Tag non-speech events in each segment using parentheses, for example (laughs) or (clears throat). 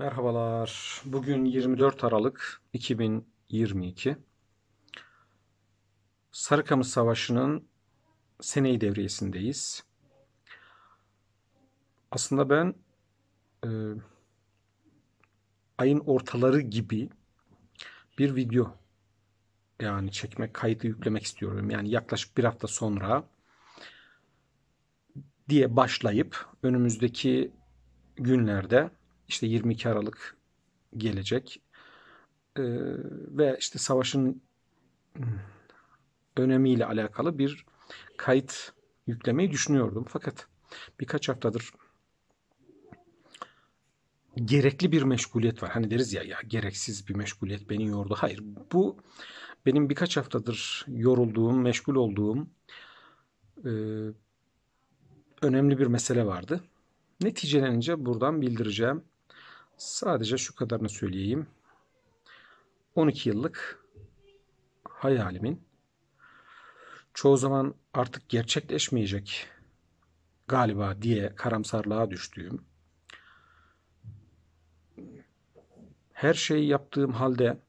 Merhabalar. Bugün 24 Aralık 2022. Sarıkamış Savaşı'nın seneyi devriyesindeyiz. Aslında ben e, ayın ortaları gibi bir video yani çekmek, kaydı yüklemek istiyorum. Yani yaklaşık bir hafta sonra diye başlayıp önümüzdeki günlerde işte 22 Aralık gelecek. E, ve işte savaşın önemiyle alakalı bir kayıt yüklemeyi düşünüyordum. Fakat birkaç haftadır gerekli bir meşguliyet var. Hani deriz ya ya gereksiz bir meşguliyet beni yordu. Hayır bu benim birkaç haftadır yorulduğum, meşgul olduğum e, önemli bir mesele vardı. Neticelenince buradan bildireceğim. Sadece şu kadarını söyleyeyim. 12 yıllık hayalimin çoğu zaman artık gerçekleşmeyecek galiba diye karamsarlığa düştüğüm her şeyi yaptığım halde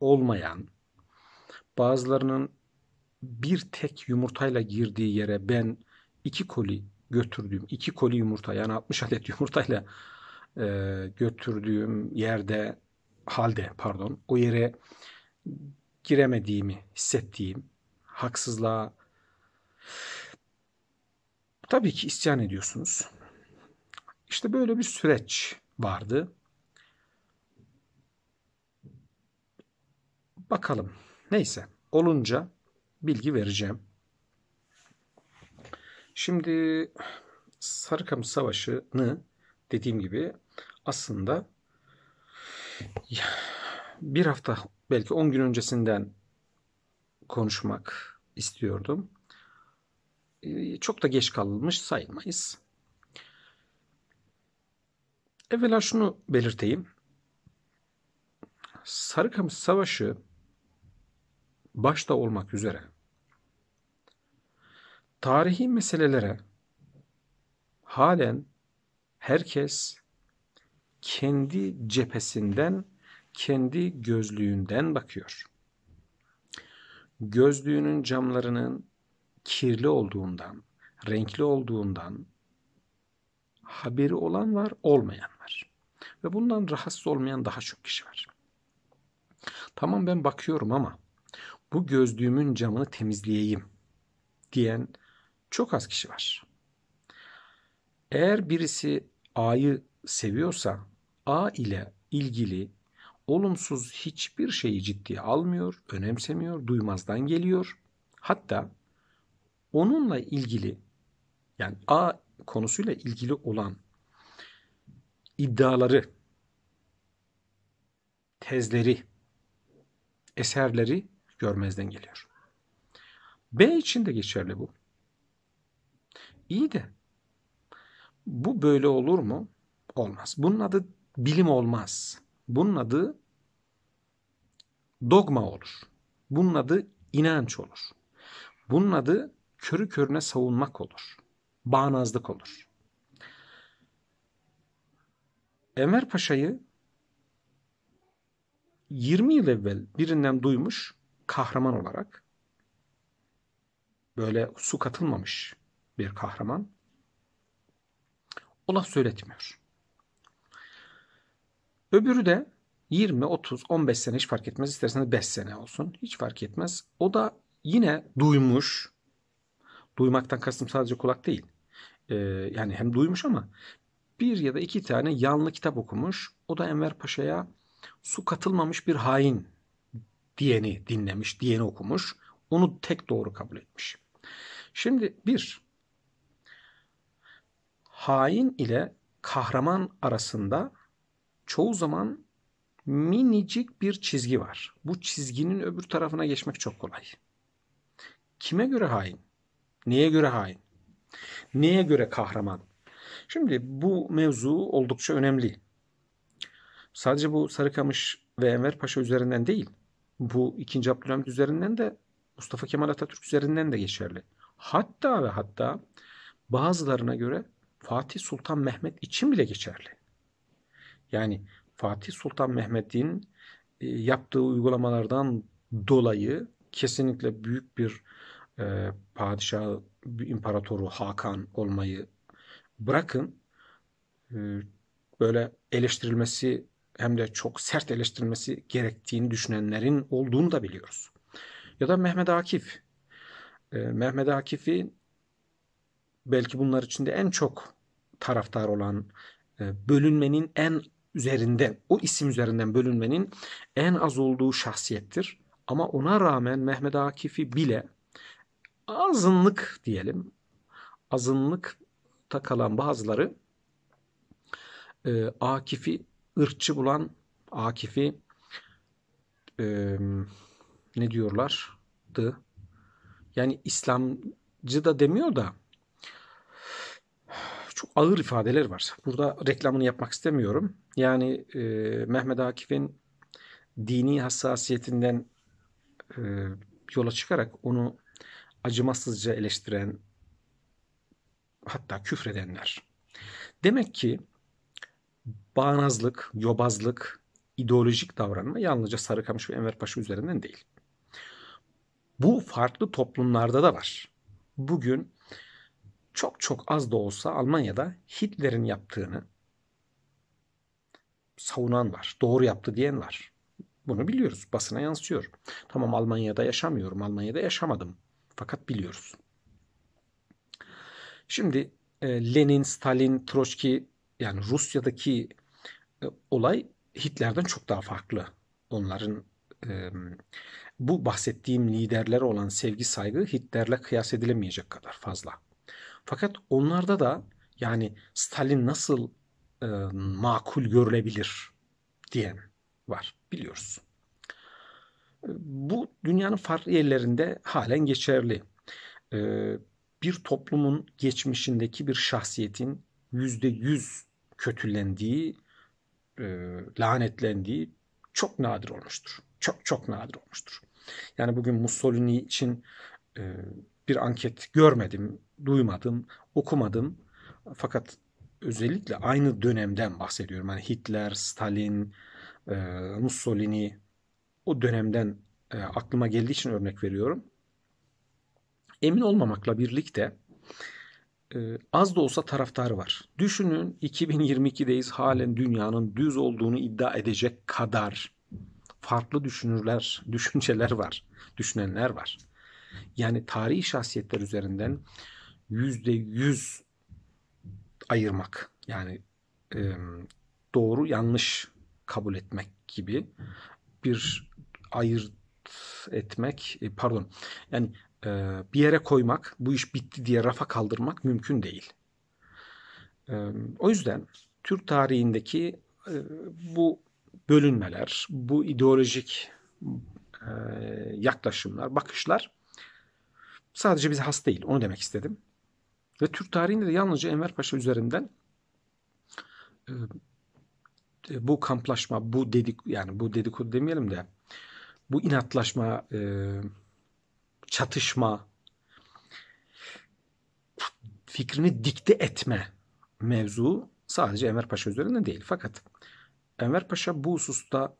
olmayan bazılarının bir tek yumurtayla girdiği yere ben iki koli götürdüğüm iki koli yumurta yani 60 adet (laughs) yumurtayla e, götürdüğüm yerde halde pardon o yere giremediğimi hissettiğim haksızlığa tabii ki isyan ediyorsunuz. İşte böyle bir süreç vardı. Bakalım. Neyse. Olunca bilgi vereceğim. Şimdi Sarıkamış Savaşı'nı dediğim gibi aslında bir hafta belki 10 gün öncesinden konuşmak istiyordum. Ee, çok da geç kalmış sayılmayız. Evvela şunu belirteyim. Sarıkamış Savaşı başta olmak üzere tarihi meselelere halen herkes kendi cephesinden, kendi gözlüğünden bakıyor. Gözlüğünün camlarının kirli olduğundan, renkli olduğundan haberi olan var, olmayan var. Ve bundan rahatsız olmayan daha çok kişi var. Tamam ben bakıyorum ama bu gözlüğümün camını temizleyeyim diyen çok az kişi var. Eğer birisi A'yı seviyorsa A ile ilgili olumsuz hiçbir şeyi ciddiye almıyor, önemsemiyor, duymazdan geliyor. Hatta onunla ilgili yani A konusuyla ilgili olan iddiaları, tezleri, eserleri görmezden geliyor. B için de geçerli bu. İyi de bu böyle olur mu? Olmaz. Bunun adı bilim olmaz. Bunun adı dogma olur. Bunun adı inanç olur. Bunun adı körü körüne savunmak olur. Bağnazlık olur. Emir Paşa'yı 20 yıl evvel birinden duymuş kahraman olarak böyle su katılmamış bir kahraman. Ona söyletmiyor. Öbürü de 20, 30, 15 sene hiç fark etmez. İsterseniz 5 sene olsun. Hiç fark etmez. O da yine duymuş. Duymaktan kastım sadece kulak değil. Ee, yani hem duymuş ama bir ya da iki tane yanlı kitap okumuş. O da Enver Paşa'ya su katılmamış bir hain diyeni dinlemiş, diyeni okumuş. Onu tek doğru kabul etmiş. Şimdi bir, hain ile kahraman arasında çoğu zaman minicik bir çizgi var. Bu çizginin öbür tarafına geçmek çok kolay. Kime göre hain? Neye göre hain? Neye göre kahraman? Şimdi bu mevzu oldukça önemli. Sadece bu Sarıkamış ve Enver Paşa üzerinden değil, bu 2. Abdülhamit üzerinden de Mustafa Kemal Atatürk üzerinden de geçerli. Hatta ve hatta bazılarına göre Fatih Sultan Mehmet için bile geçerli. Yani Fatih Sultan Mehmet'in e, yaptığı uygulamalardan dolayı kesinlikle büyük bir e, padişah, bir imparatoru Hakan olmayı bırakın. E, böyle eleştirilmesi hem de çok sert eleştirilmesi gerektiğini düşünenlerin olduğunu da biliyoruz. Ya da Mehmet Akif. E, Mehmet Akif'in belki bunlar içinde en çok taraftar olan e, bölünmenin en üzerinden, o isim üzerinden bölünmenin en az olduğu şahsiyettir. Ama ona rağmen Mehmet Akif'i bile azınlık diyelim, azınlık kalan bazıları e, Akif'i ırkçı bulan, Akif'i e, ne diyorlardı? Yani İslamcı da demiyor da çok ağır ifadeler var. Burada reklamını yapmak istemiyorum. Yani e, Mehmet Akif'in dini hassasiyetinden e, yola çıkarak onu acımasızca eleştiren hatta küfredenler. Demek ki bağnazlık, yobazlık, ideolojik davranma yalnızca Sarıkamış ve Enverpaşa üzerinden değil. Bu farklı toplumlarda da var. Bugün çok çok az da olsa Almanya'da Hitler'in yaptığını savunan var. Doğru yaptı diyen var. Bunu biliyoruz. Basına yansıyor. Tamam Almanya'da yaşamıyorum. Almanya'da yaşamadım. Fakat biliyoruz. Şimdi e, Lenin, Stalin, Troçki yani Rusya'daki e, olay Hitler'den çok daha farklı. Onların e, bu bahsettiğim liderlere olan sevgi saygı Hitler'le kıyas edilemeyecek kadar fazla. Fakat onlarda da yani Stalin nasıl e, makul görülebilir diyen var biliyoruz. Bu dünyanın farklı yerlerinde halen geçerli. E, bir toplumun geçmişindeki bir şahsiyetin yüzde yüz kötülendiği, e, lanetlendiği çok nadir olmuştur. Çok çok nadir olmuştur. Yani bugün Mussolini için e, bir anket görmedim duymadım, okumadım. Fakat özellikle aynı dönemden bahsediyorum. Yani Hitler, Stalin, e, Mussolini o dönemden e, aklıma geldiği için örnek veriyorum. Emin olmamakla birlikte e, az da olsa taraftarı var. Düşünün 2022'deyiz halen dünyanın düz olduğunu iddia edecek kadar farklı düşünürler, düşünceler var, düşünenler var. Yani tarihi şahsiyetler üzerinden yüzde yüz ayırmak yani e, doğru yanlış kabul etmek gibi bir ayırt etmek e, pardon yani e, bir yere koymak bu iş bitti diye rafa kaldırmak mümkün değil. E, o yüzden Türk tarihindeki e, bu bölünmeler, bu ideolojik e, yaklaşımlar, bakışlar sadece bize has değil. Onu demek istedim. Ve Türk tarihinde de yalnızca Enver Paşa üzerinden e, e, bu kamplaşma, bu dedik yani bu dedikodu demeyelim de bu inatlaşma, e, çatışma, fikrini dikte etme mevzu sadece Enver Paşa üzerinde değil. Fakat Enver Paşa bu hususta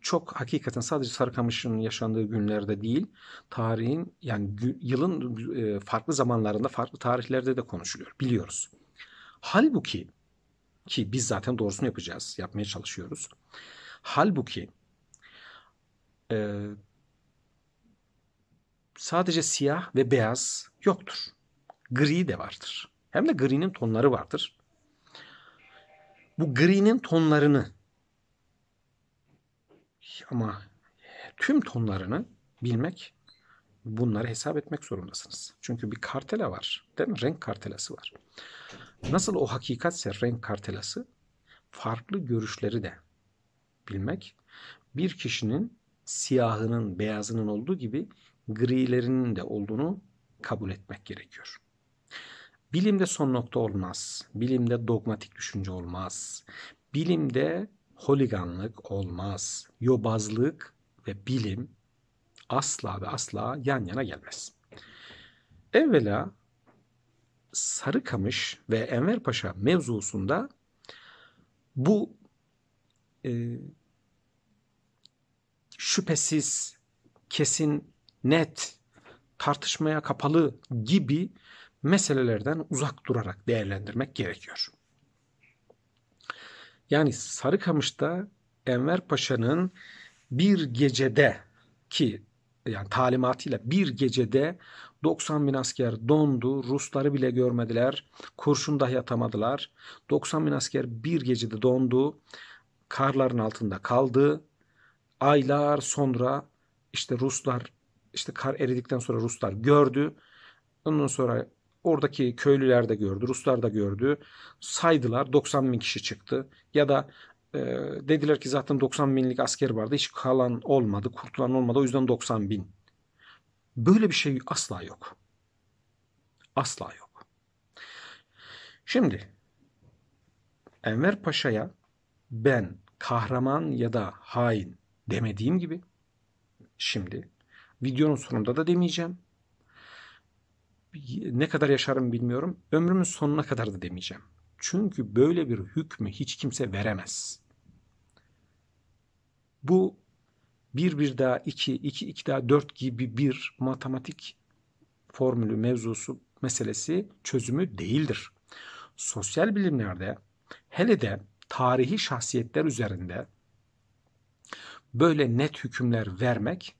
çok hakikaten sadece Sarıkamış'ın yaşandığı günlerde değil, tarihin yani yılın e, farklı zamanlarında, farklı tarihlerde de konuşuluyor. Biliyoruz. Halbuki ki biz zaten doğrusunu yapacağız, yapmaya çalışıyoruz. Halbuki e, sadece siyah ve beyaz yoktur. Gri de vardır. Hem de gri'nin tonları vardır. Bu gri'nin tonlarını ama e, tüm tonlarını bilmek, bunları hesap etmek zorundasınız. Çünkü bir kartela var, değil mi? Renk kartelası var. Nasıl o hakikatse renk kartelası, farklı görüşleri de bilmek, bir kişinin siyahının, beyazının olduğu gibi grilerinin de olduğunu kabul etmek gerekiyor. Bilimde son nokta olmaz. Bilimde dogmatik düşünce olmaz. Bilimde holiganlık olmaz. Yobazlık ve bilim asla ve asla yan yana gelmez. Evvela Sarıkamış ve Enver Paşa mevzusunda bu e, şüphesiz, kesin, net, tartışmaya kapalı gibi meselelerden uzak durarak değerlendirmek gerekiyor. Yani Sarıkamış'ta Enver Paşa'nın bir gecede ki yani talimatıyla bir gecede 90 bin asker dondu. Rusları bile görmediler. Kurşun dahi atamadılar. 90 bin asker bir gecede dondu. Karların altında kaldı. Aylar sonra işte Ruslar işte kar eridikten sonra Ruslar gördü. Ondan sonra oradaki köylüler de gördü, Ruslar da gördü. Saydılar 90 bin kişi çıktı. Ya da e, dediler ki zaten 90 binlik asker vardı. Hiç kalan olmadı, kurtulan olmadı. O yüzden 90 bin. Böyle bir şey asla yok. Asla yok. Şimdi Enver Paşa'ya ben kahraman ya da hain demediğim gibi şimdi videonun sonunda da demeyeceğim ne kadar yaşarım bilmiyorum. Ömrümün sonuna kadar da demeyeceğim. Çünkü böyle bir hükmü hiç kimse veremez. Bu bir bir daha iki, iki iki daha dört gibi bir matematik formülü mevzusu meselesi çözümü değildir. Sosyal bilimlerde hele de tarihi şahsiyetler üzerinde böyle net hükümler vermek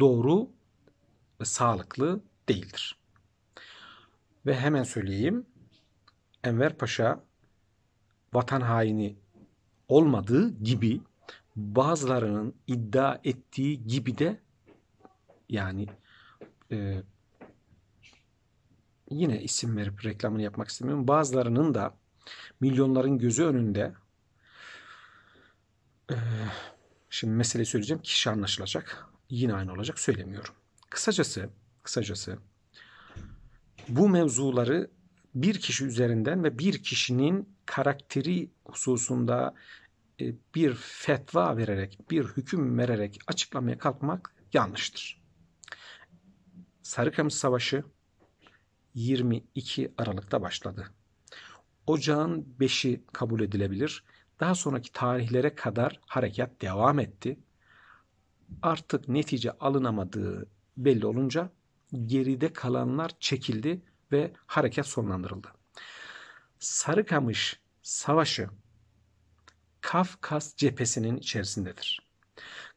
doğru ve sağlıklı değildir. Ve hemen söyleyeyim. Enver Paşa vatan haini olmadığı gibi bazılarının iddia ettiği gibi de yani e, yine isim verip reklamını yapmak istemiyorum. Bazılarının da milyonların gözü önünde e, şimdi mesele söyleyeceğim kişi anlaşılacak. Yine aynı olacak söylemiyorum. Kısacası kısacası bu mevzuları bir kişi üzerinden ve bir kişinin karakteri hususunda e, bir fetva vererek, bir hüküm vererek açıklamaya kalkmak yanlıştır. Sarıkamış Savaşı 22 Aralık'ta başladı. Ocağın 5'i kabul edilebilir. Daha sonraki tarihlere kadar harekat devam etti. Artık netice alınamadığı belli olunca geride kalanlar çekildi ve hareket sonlandırıldı. Sarıkamış Savaşı Kafkas cephesinin içerisindedir.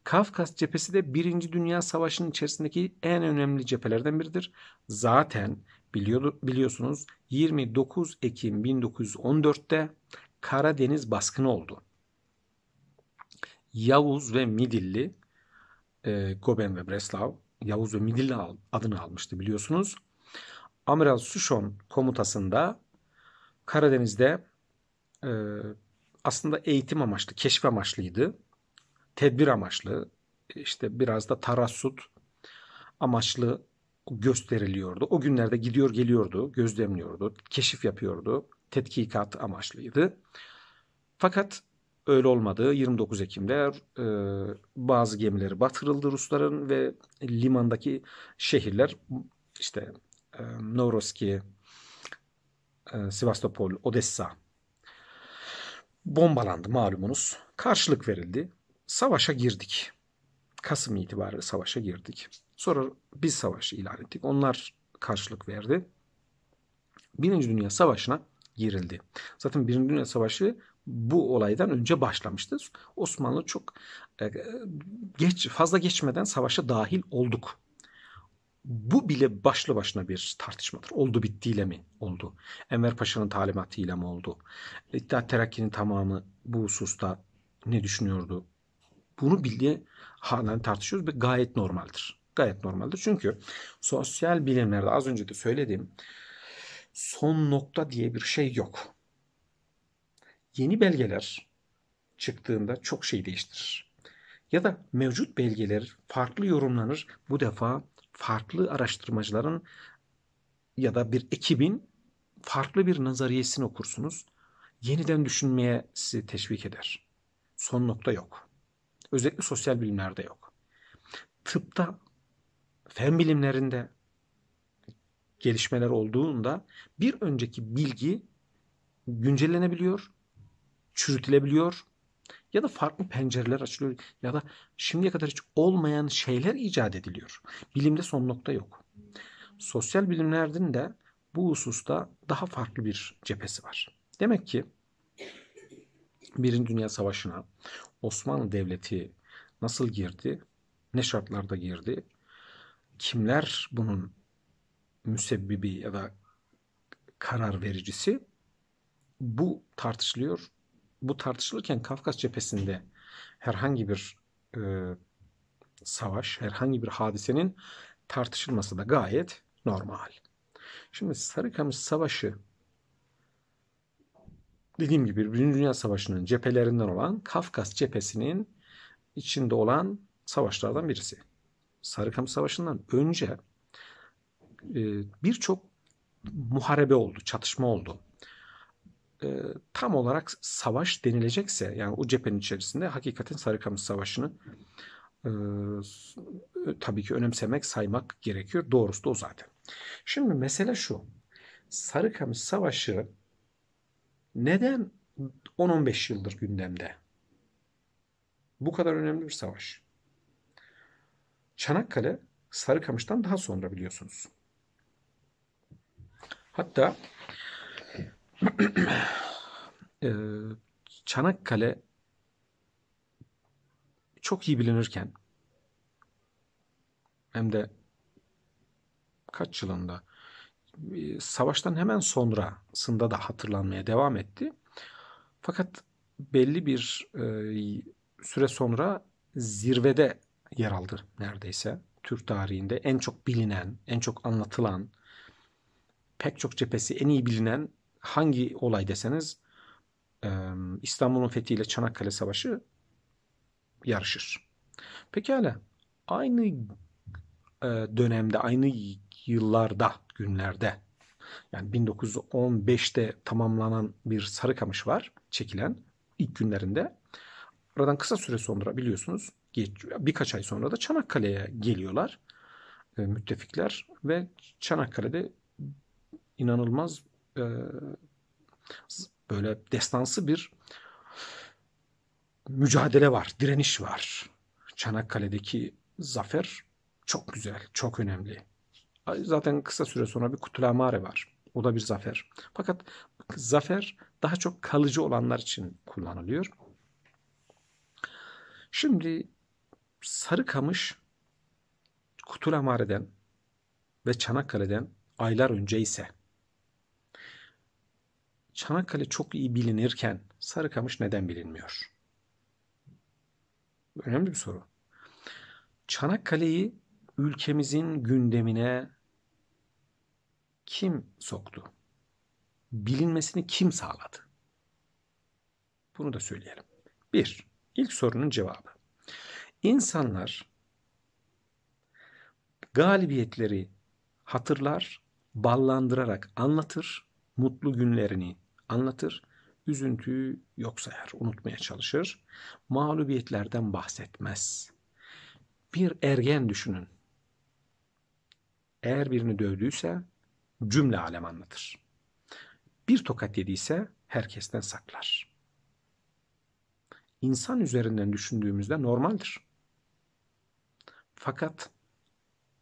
Kafkas cephesi de Birinci Dünya Savaşı'nın içerisindeki en önemli cephelerden biridir. Zaten biliyordu, biliyorsunuz 29 Ekim 1914'te Karadeniz baskını oldu. Yavuz ve Midilli, e, Goben ve Breslau Yavuz ve Midilli adını almıştı biliyorsunuz. Amiral Suşon komutasında Karadeniz'de e, aslında eğitim amaçlı, keşif amaçlıydı. Tedbir amaçlı, işte biraz da tarassut amaçlı gösteriliyordu. O günlerde gidiyor geliyordu, gözlemliyordu, keşif yapıyordu. Tetkikat amaçlıydı. Fakat Öyle olmadı. 29 Ekim'de e, bazı gemileri batırıldı Rusların ve limandaki şehirler işte e, Novroski, e, Sivastopol, Odessa bombalandı malumunuz. Karşılık verildi. Savaşa girdik. Kasım itibariyle savaşa girdik. Sonra biz savaşı ilan ettik. Onlar karşılık verdi. Birinci Dünya Savaşı'na girildi. Zaten Birinci Dünya Savaşı bu olaydan önce başlamıştır. Osmanlı çok e, geç fazla geçmeden savaşa dahil olduk. Bu bile başlı başına bir tartışmadır. Oldu bittiyle mi oldu? Enver Paşa'nın talimatıyla mı oldu? İttihat Terakki'nin tamamı bu hususta ne düşünüyordu? Bunu bile halen tartışıyoruz ve gayet normaldir. Gayet normaldir. Çünkü sosyal bilimlerde az önce de söylediğim son nokta diye bir şey yok yeni belgeler çıktığında çok şey değiştirir. Ya da mevcut belgeler farklı yorumlanır. Bu defa farklı araştırmacıların ya da bir ekibin farklı bir nazariyesini okursunuz. Yeniden düşünmeye sizi teşvik eder. Son nokta yok. Özellikle sosyal bilimlerde yok. Tıpta, fen bilimlerinde gelişmeler olduğunda bir önceki bilgi güncellenebiliyor çürütülebiliyor ya da farklı pencereler açılıyor ya da şimdiye kadar hiç olmayan şeyler icat ediliyor. Bilimde son nokta yok. Sosyal bilimlerin de bu hususta daha farklı bir cephesi var. Demek ki Birinci Dünya Savaşı'na Osmanlı Devleti nasıl girdi, ne şartlarda girdi, kimler bunun müsebbibi ya da karar vericisi bu tartışılıyor bu tartışılırken Kafkas cephesinde herhangi bir e, savaş, herhangi bir hadisenin tartışılması da gayet normal. Şimdi Sarıkamış Savaşı dediğim gibi Birinci Dünya Savaşı'nın cephelerinden olan Kafkas cephesinin içinde olan savaşlardan birisi. Sarıkamış Savaşı'ndan önce e, birçok muharebe oldu, çatışma oldu e, tam olarak savaş denilecekse yani o cephenin içerisinde hakikaten Sarıkamış Savaşı'nı e, e, tabii ki önemsemek, saymak gerekiyor. Doğrusu da o zaten. Şimdi mesele şu. Sarıkamış Savaşı neden 10-15 yıldır gündemde? Bu kadar önemli bir savaş. Çanakkale Sarıkamış'tan daha sonra biliyorsunuz. Hatta e, Çanakkale çok iyi bilinirken hem de kaç yılında ee, savaştan hemen sonrasında da hatırlanmaya devam etti. Fakat belli bir e, süre sonra zirvede yer aldı neredeyse. Türk tarihinde en çok bilinen, en çok anlatılan, pek çok cephesi en iyi bilinen hangi olay deseniz İstanbul'un fethiyle Çanakkale Savaşı yarışır. Pekala aynı dönemde aynı yıllarda günlerde yani 1915'te tamamlanan bir Sarıkamış var çekilen ilk günlerinde. Aradan kısa süre sonra biliyorsunuz birkaç ay sonra da Çanakkale'ye geliyorlar müttefikler ve Çanakkale'de inanılmaz ee, böyle destansı bir mücadele var, direniş var. Çanakkale'deki zafer çok güzel, çok önemli. Zaten kısa süre sonra bir Kutulamare var. O da bir zafer. Fakat zafer daha çok kalıcı olanlar için kullanılıyor. Şimdi Sarıkamış Kutulamare'den ve Çanakkale'den aylar önce ise Çanakkale çok iyi bilinirken Sarıkamış neden bilinmiyor? Önemli bir soru. Çanakkale'yi ülkemizin gündemine kim soktu? Bilinmesini kim sağladı? Bunu da söyleyelim. Bir, ilk sorunun cevabı. İnsanlar galibiyetleri hatırlar, ballandırarak anlatır, mutlu günlerini anlatır. Üzüntüyü yok sayar, unutmaya çalışır. Mağlubiyetlerden bahsetmez. Bir ergen düşünün. Eğer birini dövdüyse cümle alem anlatır. Bir tokat yediyse herkesten saklar. İnsan üzerinden düşündüğümüzde normaldir. Fakat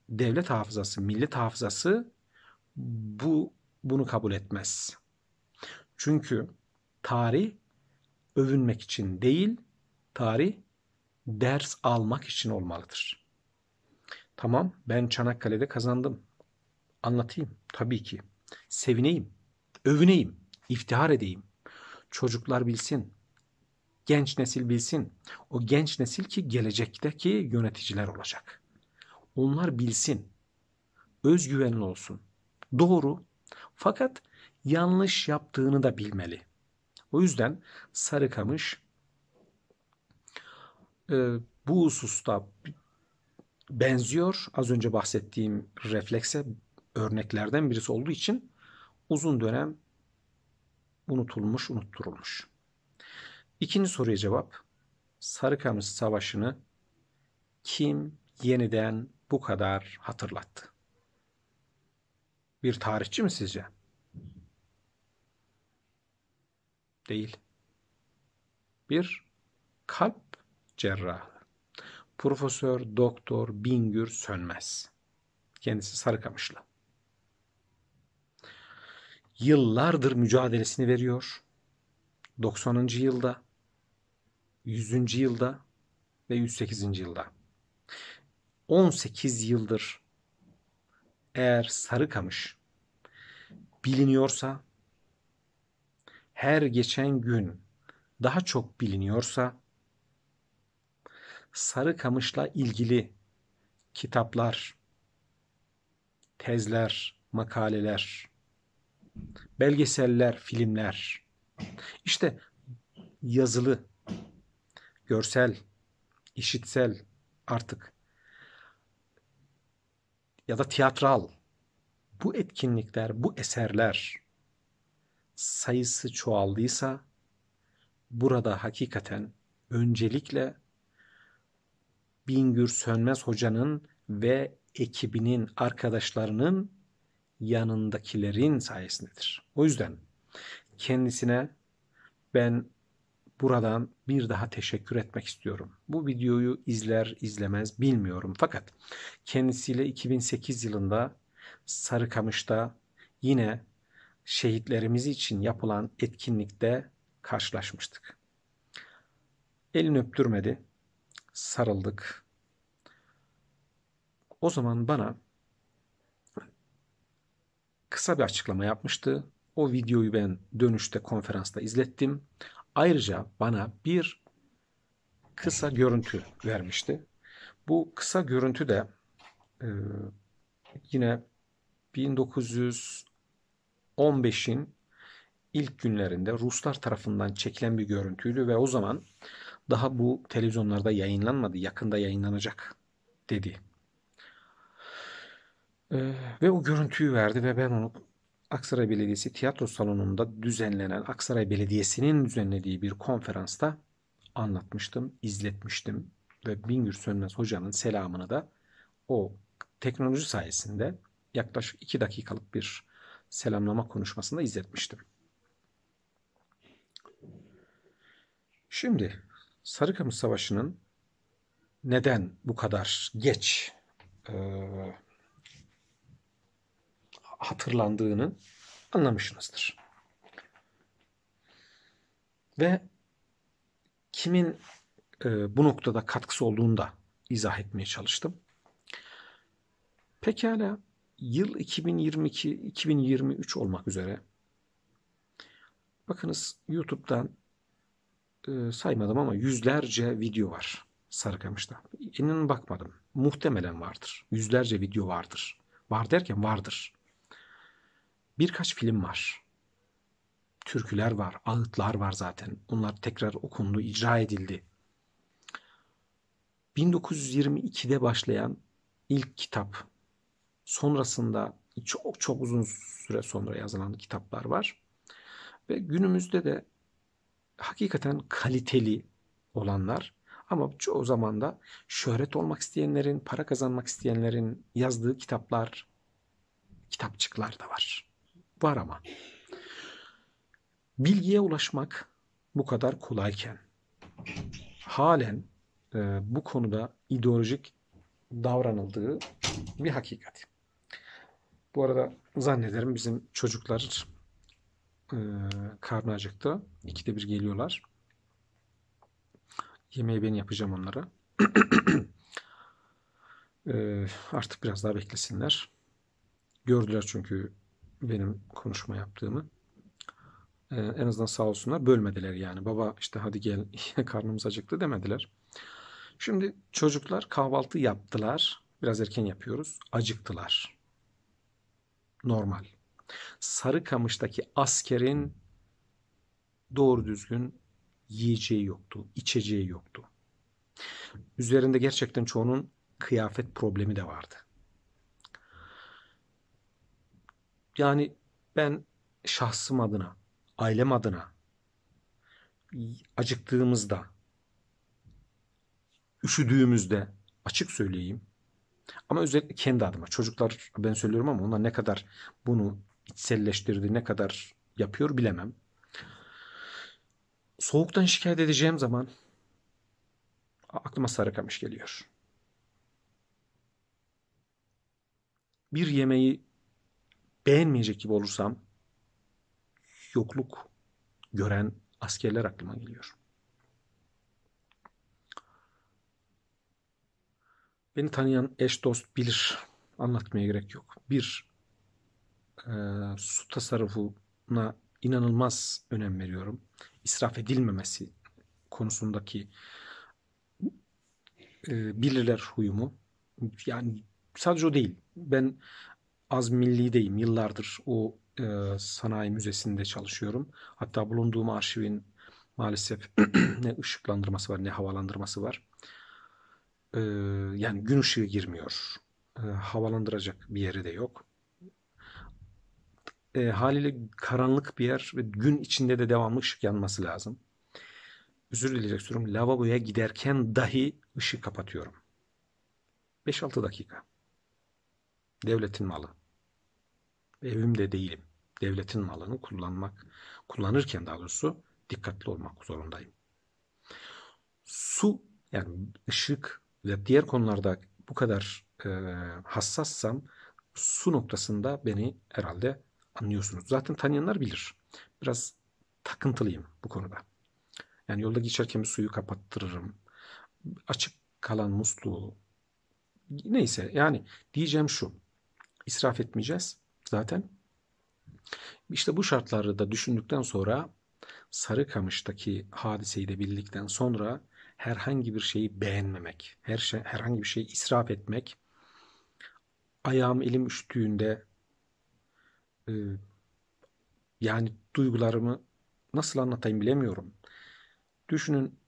devlet hafızası, millet hafızası bu bunu kabul etmez. Çünkü tarih övünmek için değil, tarih ders almak için olmalıdır. Tamam ben Çanakkale'de kazandım. Anlatayım tabii ki. Sevineyim, övüneyim, iftihar edeyim. Çocuklar bilsin, genç nesil bilsin. O genç nesil ki gelecekteki yöneticiler olacak. Onlar bilsin. Özgüvenli olsun. Doğru. Fakat yanlış yaptığını da bilmeli. O yüzden Sarıkamış e, bu hususta benziyor. Az önce bahsettiğim reflekse örneklerden birisi olduğu için uzun dönem unutulmuş, unutturulmuş. İkinci soruya cevap. Sarıkamış Savaşı'nı kim yeniden bu kadar hatırlattı? Bir tarihçi mi sizce? değil. Bir kalp cerrahı. Profesör Doktor Bingür Sönmez. Kendisi Sarıkamışlı. Yıllardır mücadelesini veriyor. 90. yılda, 100. yılda ve 108. yılda. 18 yıldır eğer Sarıkamış biliniyorsa her geçen gün daha çok biliniyorsa sarı Sarıkamış'la ilgili kitaplar, tezler, makaleler, belgeseller, filmler işte yazılı, görsel, işitsel artık ya da tiyatral bu etkinlikler, bu eserler sayısı çoğaldıysa burada hakikaten öncelikle Bingür Sönmez Hoca'nın ve ekibinin, arkadaşlarının yanındakilerin sayesindedir. O yüzden kendisine ben buradan bir daha teşekkür etmek istiyorum. Bu videoyu izler izlemez bilmiyorum fakat kendisiyle 2008 yılında Sarıkamış'ta yine şehitlerimiz için yapılan etkinlikte karşılaşmıştık. Elini öptürmedi. Sarıldık. O zaman bana kısa bir açıklama yapmıştı. O videoyu ben dönüşte konferansta izlettim. Ayrıca bana bir kısa görüntü vermişti. Bu kısa görüntü de e, yine 1900 15'in ilk günlerinde Ruslar tarafından çekilen bir görüntüydü ve o zaman daha bu televizyonlarda yayınlanmadı. Yakında yayınlanacak dedi. Ee, ve o görüntüyü verdi ve ben onu Aksaray Belediyesi tiyatro salonunda düzenlenen Aksaray Belediyesi'nin düzenlediği bir konferansta anlatmıştım, izletmiştim ve Bingür Sönmez Hoca'nın selamını da o teknoloji sayesinde yaklaşık 2 dakikalık bir selamlama konuşmasında izletmiştim. Şimdi Sarıkamış Savaşı'nın neden bu kadar geç e, hatırlandığını anlamışsınızdır. Ve kimin e, bu noktada katkısı olduğunu da izah etmeye çalıştım. Pekala yıl 2022-2023 olmak üzere. Bakınız YouTube'dan e, saymadım ama yüzlerce video var Sarıkamış'ta. İnanın bakmadım. Muhtemelen vardır. Yüzlerce video vardır. Var derken vardır. Birkaç film var. Türküler var, ağıtlar var zaten. Onlar tekrar okundu, icra edildi. 1922'de başlayan ilk kitap sonrasında çok çok uzun süre sonra yazılan kitaplar var. Ve günümüzde de hakikaten kaliteli olanlar ama çoğu zaman da şöhret olmak isteyenlerin, para kazanmak isteyenlerin yazdığı kitaplar, kitapçıklar da var. Var ama. Bilgiye ulaşmak bu kadar kolayken halen e, bu konuda ideolojik davranıldığı bir hakikat. Bu arada zannederim bizim çocuklar e, karnı acıktı. İkide bir geliyorlar. Yemeği ben yapacağım onlara. (clears throat) e, artık biraz daha beklesinler. Gördüler çünkü benim konuşma yaptığımı. E, en azından sağ olsunlar bölmediler yani. Baba işte hadi gel (laughs) karnımız acıktı demediler. Şimdi çocuklar kahvaltı yaptılar. Biraz erken yapıyoruz. Acıktılar normal. Sarıkamış'taki askerin doğru düzgün yiyeceği yoktu, içeceği yoktu. Üzerinde gerçekten çoğunun kıyafet problemi de vardı. Yani ben şahsım adına, ailem adına acıktığımızda, üşüdüğümüzde açık söyleyeyim ama özellikle kendi adıma çocuklar ben söylüyorum ama onlar ne kadar bunu içselleştirdi, ne kadar yapıyor bilemem. Soğuktan şikayet edeceğim zaman aklıma sarıkamış geliyor. Bir yemeği beğenmeyecek gibi olursam yokluk gören askerler aklıma geliyor. Beni tanıyan eş dost bilir. Anlatmaya gerek yok. Bir, e, su tasarrufuna inanılmaz önem veriyorum. İsraf edilmemesi konusundaki e, bilirler huyumu. Yani sadece o değil. Ben az millideyim. Yıllardır o e, sanayi müzesinde çalışıyorum. Hatta bulunduğum arşivin maalesef (clears throat) ne ışıklandırması var ne havalandırması var e, yani gün ışığı girmiyor. E, havalandıracak bir yeri de yok. E, haliyle karanlık bir yer ve gün içinde de devamlı ışık yanması lazım. Özür dileyecek durum lavaboya giderken dahi ışığı kapatıyorum. 5-6 dakika. Devletin malı. Evimde değilim. Devletin malını kullanmak, kullanırken daha doğrusu dikkatli olmak zorundayım. Su yani ışık ve diğer konularda bu kadar e, hassassam su noktasında beni herhalde anlıyorsunuz. Zaten tanıyanlar bilir. Biraz takıntılıyım bu konuda. Yani yolda geçerken bir suyu kapattırırım. Açık kalan musluğu neyse yani diyeceğim şu. İsraf etmeyeceğiz zaten. İşte bu şartları da düşündükten sonra Sarıkamış'taki hadiseyi de bildikten sonra herhangi bir şeyi beğenmemek, her şey, herhangi bir şeyi israf etmek, ayağım elim üşüttüğünde e, yani duygularımı nasıl anlatayım bilemiyorum. Düşünün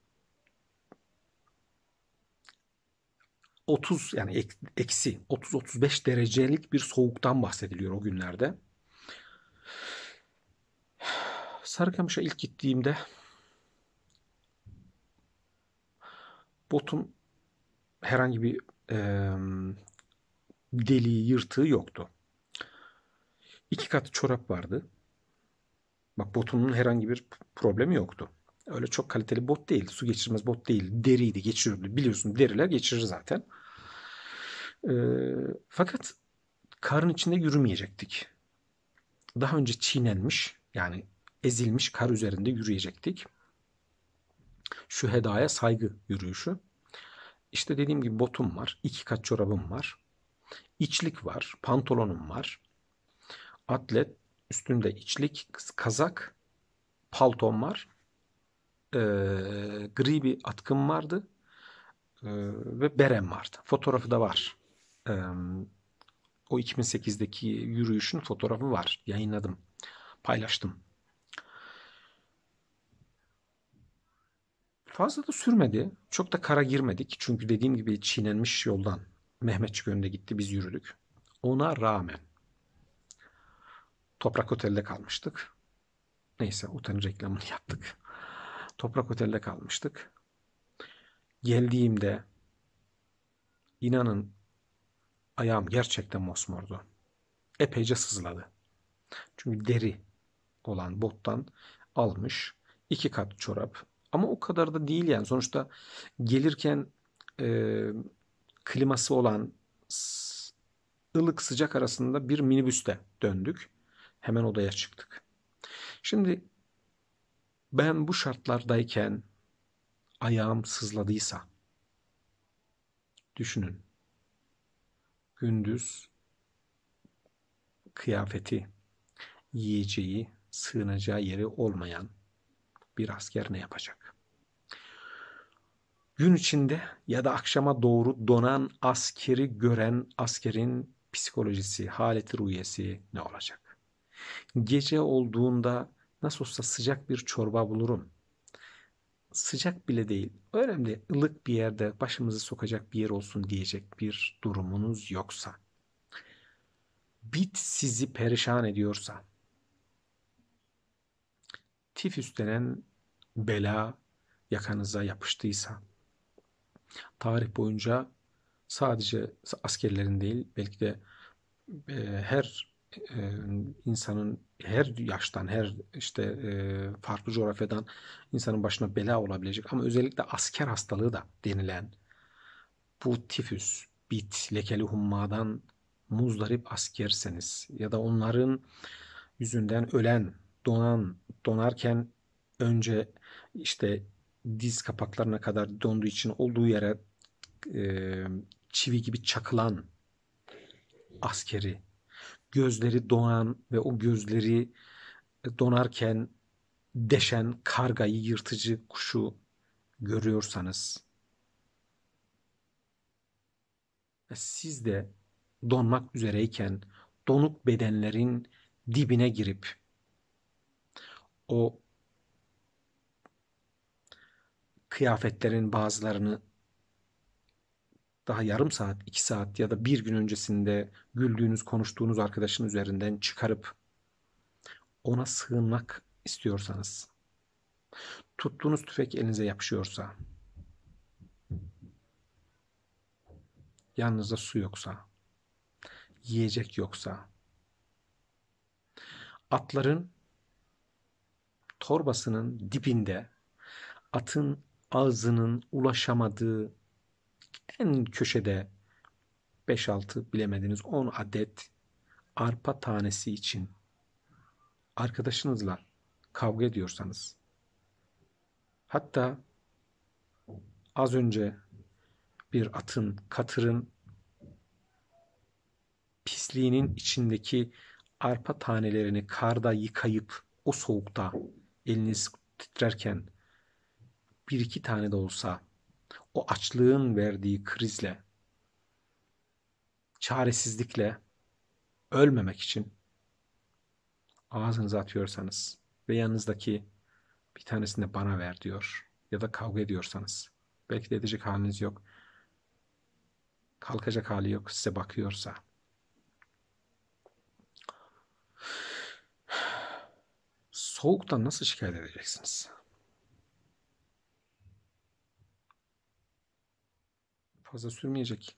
30 yani eksi 30-35 derecelik bir soğuktan bahsediliyor o günlerde. Sarıkamış'a ilk gittiğimde botun herhangi bir e, deliği, yırtığı yoktu. İki kat çorap vardı. Bak botunun herhangi bir problemi yoktu. Öyle çok kaliteli bot değil. Su geçirmez bot değil. Deriydi, geçiriyordu. Biliyorsun deriler geçirir zaten. E, fakat karın içinde yürümeyecektik. Daha önce çiğnenmiş yani ezilmiş kar üzerinde yürüyecektik. Şühedaya saygı yürüyüşü. İşte dediğim gibi botum var, iki kat çorabım var, içlik var, pantolonum var, atlet, üstümde içlik, kazak, paltom var, e, gri bir atkım vardı e, ve berem vardı. Fotoğrafı da var. E, o 2008'deki yürüyüşün fotoğrafı var. Yayınladım, paylaştım. Fazla da sürmedi. Çok da kara girmedik. Çünkü dediğim gibi çiğnenmiş yoldan Mehmetçik önünde gitti biz yürüdük. Ona rağmen Toprak Otel'de kalmıştık. Neyse otelin reklamını yaptık. Toprak Otel'de kalmıştık. Geldiğimde inanın ayağım gerçekten mosmordu. Epeyce sızladı. Çünkü deri olan bottan almış iki kat çorap, ama o kadar da değil yani. Sonuçta gelirken e, kliması olan ılık sıcak arasında bir minibüste döndük. Hemen odaya çıktık. Şimdi ben bu şartlardayken ayağım sızladıysa düşünün. Gündüz kıyafeti, yiyeceği, sığınacağı yeri olmayan bir asker ne yapacak? Gün içinde ya da akşama doğru donan askeri gören askerin psikolojisi, haleti rüyesi ne olacak? Gece olduğunda nasıl olsa sıcak bir çorba bulurum. Sıcak bile değil. Önemli ılık bir yerde başımızı sokacak bir yer olsun diyecek bir durumunuz yoksa. Bit sizi perişan ediyorsa. tif üstlenen bela yakanıza yapıştıysa tarih boyunca sadece askerlerin değil belki de e, her e, insanın her yaştan her işte e, farklı coğrafyadan insanın başına bela olabilecek ama özellikle asker hastalığı da denilen bu tifüs, bit, lekeli hummadan muzdarip askerseniz ya da onların yüzünden ölen, donan, donarken önce işte diz kapaklarına kadar donduğu için olduğu yere e, çivi gibi çakılan askeri gözleri donan ve o gözleri donarken deşen kargayı yırtıcı kuşu görüyorsanız siz de donmak üzereyken donuk bedenlerin dibine girip o kıyafetlerin bazılarını daha yarım saat, iki saat ya da bir gün öncesinde güldüğünüz, konuştuğunuz arkadaşın üzerinden çıkarıp ona sığınmak istiyorsanız, tuttuğunuz tüfek elinize yapışıyorsa, yanınızda su yoksa, yiyecek yoksa, atların torbasının dibinde atın ağzının ulaşamadığı en köşede 5-6 bilemediniz 10 adet arpa tanesi için arkadaşınızla kavga ediyorsanız hatta az önce bir atın, katırın pisliğinin içindeki arpa tanelerini karda yıkayıp o soğukta eliniz titrerken bir iki tane de olsa o açlığın verdiği krizle, çaresizlikle ölmemek için ağzınıza atıyorsanız ve yanınızdaki bir tanesini de bana ver diyor ya da kavga ediyorsanız belki de edecek haliniz yok kalkacak hali yok size bakıyorsa soğuktan nasıl şikayet edeceksiniz? fazla sürmeyecek.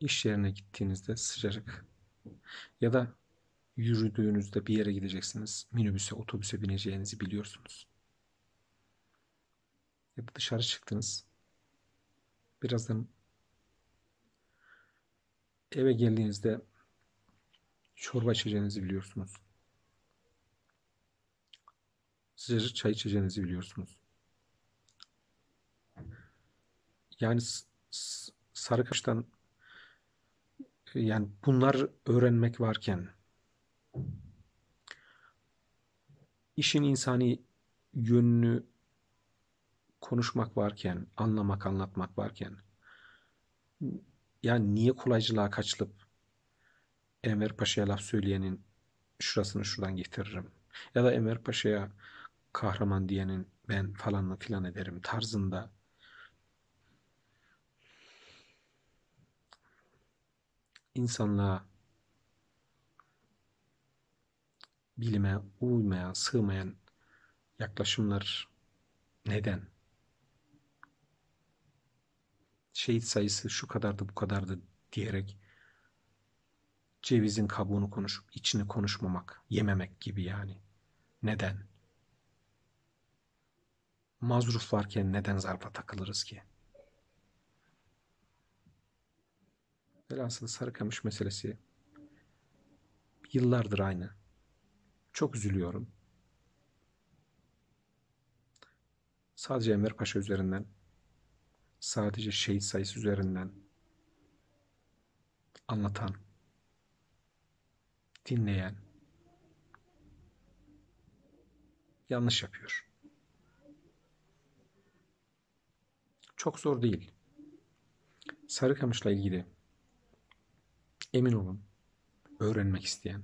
İş yerine gittiğinizde sıcacık ya da yürüdüğünüzde bir yere gideceksiniz. Minibüse, otobüse bineceğinizi biliyorsunuz. Ya da dışarı çıktınız. Birazdan eve geldiğinizde çorba içeceğinizi biliyorsunuz. Sıcacık çay içeceğinizi biliyorsunuz. yani Sarıkaş'tan e, yani bunlar öğrenmek varken işin insani yönünü konuşmak varken, anlamak, anlatmak varken yani niye kolaycılığa kaçılıp Enver Paşa'ya laf söyleyenin şurasını şuradan getiririm. Ya da Enver Paşa'ya kahraman diyenin ben falanla filan ederim tarzında insanlığa bilime uymayan, sığmayan yaklaşımlar neden? Şehit sayısı şu kadardı bu kadardı diyerek cevizin kabuğunu konuşup içini konuşmamak, yememek gibi yani. Neden? Mazruf varken neden zarfa takılırız ki? Mesela Sarıkamış meselesi yıllardır aynı. Çok üzülüyorum. Sadece Enver Paşa üzerinden, sadece şehit sayısı üzerinden anlatan, dinleyen yanlış yapıyor. Çok zor değil. Sarıkamış'la ilgili Emin olun öğrenmek isteyen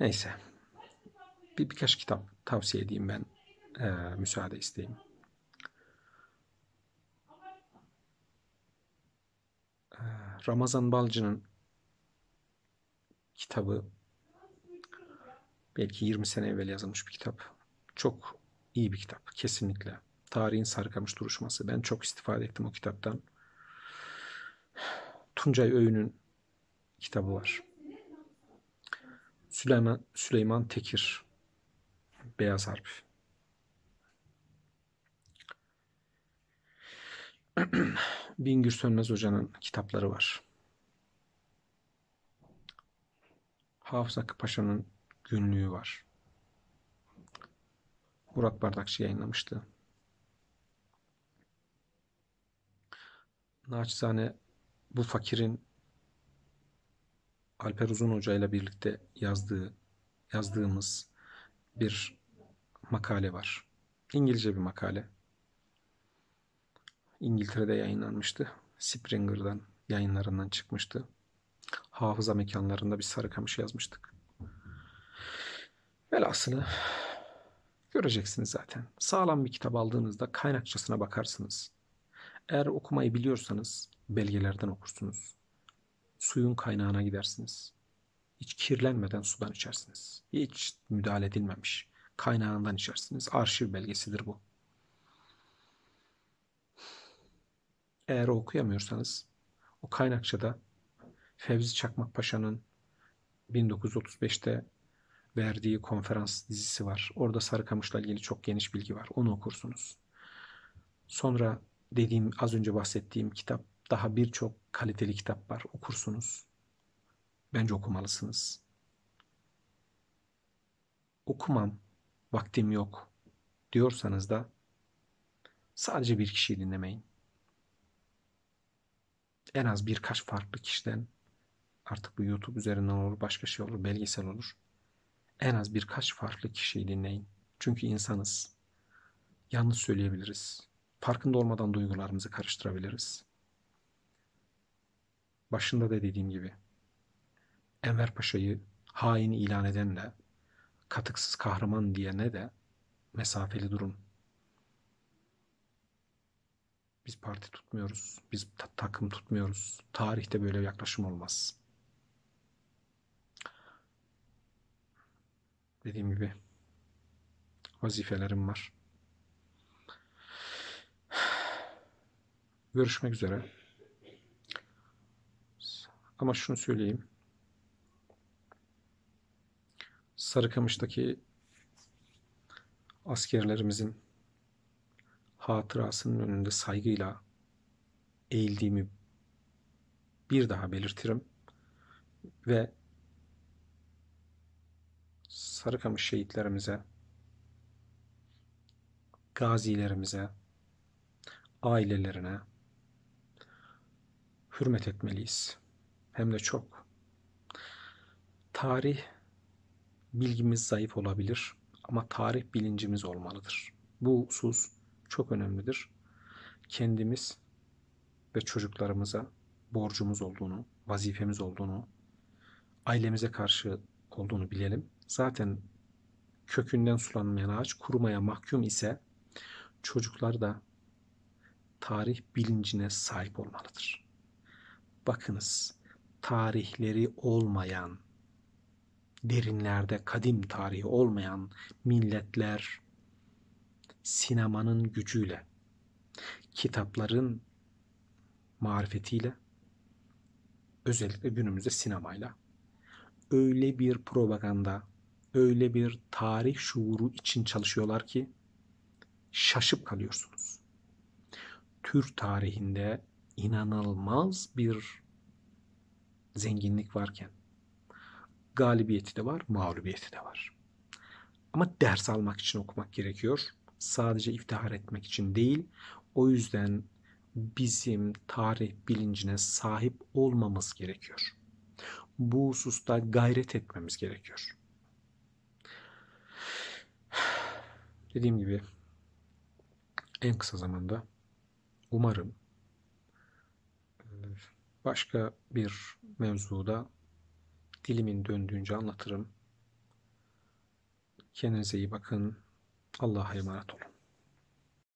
Neyse. Bir, birkaç kitap tavsiye edeyim ben. Ee, müsaade isteyeyim. Ee, Ramazan Balcı'nın kitabı belki 20 sene evvel yazılmış bir kitap. Çok iyi bir kitap kesinlikle. Tarihin sarkamış duruşması. Ben çok istifade ettim o kitaptan. Tuncay Öğün'ün kitabı var. Süleyman, Süleyman Tekir Beyaz Harp. (clears throat) Bingür Sönmez Hoca'nın kitapları var. Hafız Hakkı günlüğü var. Burak Bardakçı yayınlamıştı. Naçizane bu fakirin Alper Uzun Hoca ile birlikte yazdığı yazdığımız bir makale var. İngilizce bir makale. İngiltere'de yayınlanmıştı. Springer'dan yayınlarından çıkmıştı. Hafıza mekanlarında bir sarı kamış yazmıştık. Velhasılı Göreceksiniz zaten. Sağlam bir kitap aldığınızda kaynakçasına bakarsınız. Eğer okumayı biliyorsanız belgelerden okursunuz. Suyun kaynağına gidersiniz. Hiç kirlenmeden sudan içersiniz. Hiç müdahale edilmemiş. Kaynağından içersiniz. Arşiv belgesidir bu. Eğer okuyamıyorsanız o kaynakçada Fevzi Çakmak Paşa'nın 1935'te verdiği konferans dizisi var. Orada Sarıkamış'la ilgili çok geniş bilgi var. Onu okursunuz. Sonra dediğim az önce bahsettiğim kitap daha birçok kaliteli kitap var. Okursunuz. Bence okumalısınız. Okumam, vaktim yok diyorsanız da sadece bir kişiyi dinlemeyin. En az birkaç farklı kişiden artık bu YouTube üzerinden olur, başka şey olur, belgesel olur en az birkaç farklı kişiyi dinleyin. Çünkü insanız. Yanlış söyleyebiliriz. Farkında olmadan duygularımızı karıştırabiliriz. Başında da dediğim gibi Enver Paşa'yı hain ilan edenle katıksız kahraman diyene de mesafeli durun. Biz parti tutmuyoruz, biz ta- takım tutmuyoruz. Tarihte böyle yaklaşım olmaz.'' dediğim gibi vazifelerim var. Görüşmek üzere. Ama şunu söyleyeyim. Sarıkamış'taki askerlerimizin hatırasının önünde saygıyla eğildiğimi bir daha belirtirim ve Sarıkamış şehitlerimize, gazilerimize, ailelerine hürmet etmeliyiz. Hem de çok. Tarih bilgimiz zayıf olabilir ama tarih bilincimiz olmalıdır. Bu husus çok önemlidir. Kendimiz ve çocuklarımıza borcumuz olduğunu, vazifemiz olduğunu, ailemize karşı olduğunu bilelim zaten kökünden sulanmayan ağaç kurumaya mahkum ise çocuklar da tarih bilincine sahip olmalıdır. Bakınız tarihleri olmayan, derinlerde kadim tarihi olmayan milletler sinemanın gücüyle, kitapların marifetiyle, özellikle günümüzde sinemayla öyle bir propaganda öyle bir tarih şuuru için çalışıyorlar ki şaşıp kalıyorsunuz. Türk tarihinde inanılmaz bir zenginlik varken galibiyeti de var, mağlubiyeti de var. Ama ders almak için okumak gerekiyor. Sadece iftihar etmek için değil. O yüzden bizim tarih bilincine sahip olmamız gerekiyor. Bu hususta gayret etmemiz gerekiyor. Dediğim gibi en kısa zamanda umarım başka bir mevzuda dilimin döndüğünce anlatırım. Kendinize iyi bakın. Allah'a emanet olun.